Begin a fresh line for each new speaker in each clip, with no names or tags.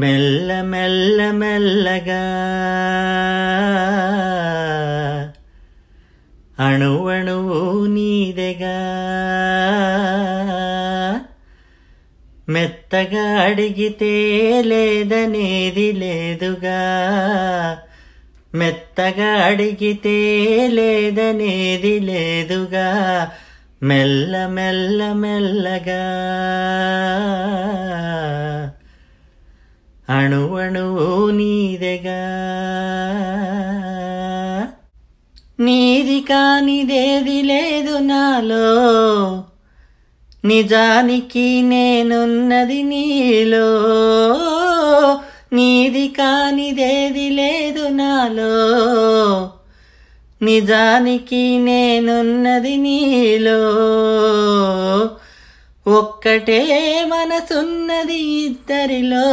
మెల్ల
మెల్ల మెల్లగా అణువణువు నీదెగా మెత్తగా అడిగితే లేదనేది లేదుగా మెత్తగా అడిగితే లేదనేది లేదుగా మెల్ల మెల్ల మెల్లగా అణువణువు నీదెగా నీది కానిదేది లేదు నాలో నిజానికి నేనున్నది నీలో నీది కానిదేది లేదు నాలో నిజానికి నేనున్నది నీలో ఒక్కటే మనసున్నది ఇద్దరిలో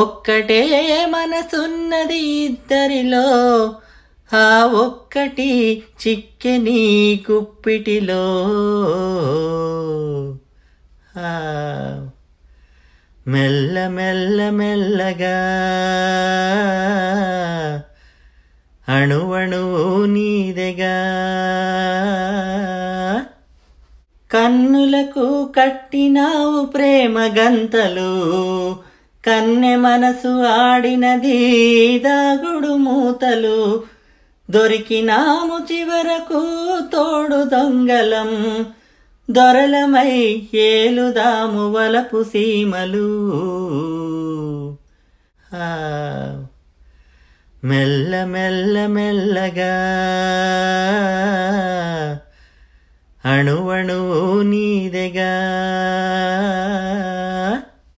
ఒక్కటే మనసున్నది ఇద్దరిలో ఆ ఒక్కటి చిక్కెని కుప్పిటిలో మెల్ల మెల్ల మెల్లగా అణువణువు నీదెగా కన్నులకు కట్టినావు ప్రేమ గంతలు కన్నె మనసు ఆడినది దాగుడు మూతలు దొరికినాము చివరకు తోడు దొంగలం దొరలమై ఏలుదాము వలపు సీమలు మెల్ల మెల్ల మెల్లగా అణువణువు ನೀದೆಗ